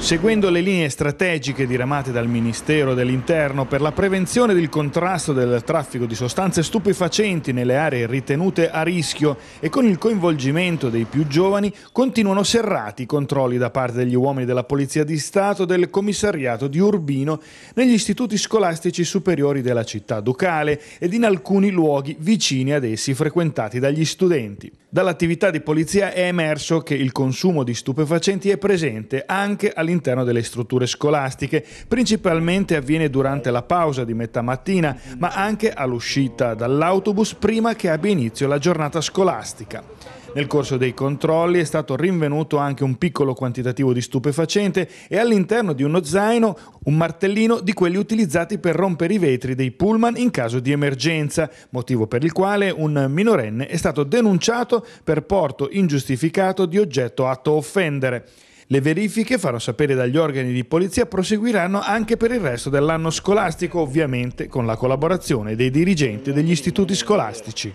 Seguendo le linee strategiche diramate dal Ministero dell'Interno per la prevenzione ed il contrasto del traffico di sostanze stupefacenti nelle aree ritenute a rischio e con il coinvolgimento dei più giovani, continuano serrati i controlli da parte degli uomini della Polizia di Stato e del commissariato di Urbino negli istituti scolastici superiori della città ducale ed in alcuni luoghi vicini ad essi frequentati dagli studenti. Dall'attività di polizia è emerso che il consumo di stupefacenti è presente anche all'interno delle strutture scolastiche, principalmente avviene durante la pausa di metà mattina, ma anche all'uscita dall'autobus prima che abbia inizio la giornata scolastica. Nel corso dei controlli è stato rinvenuto anche un piccolo quantitativo di stupefacente e all'interno di uno zaino un martellino di quelli utilizzati per rompere i vetri dei pullman in caso di emergenza, motivo per il quale un minorenne è stato denunciato per porto ingiustificato di oggetto atto a offendere. Le verifiche, farò sapere dagli organi di polizia, proseguiranno anche per il resto dell'anno scolastico, ovviamente con la collaborazione dei dirigenti degli istituti scolastici.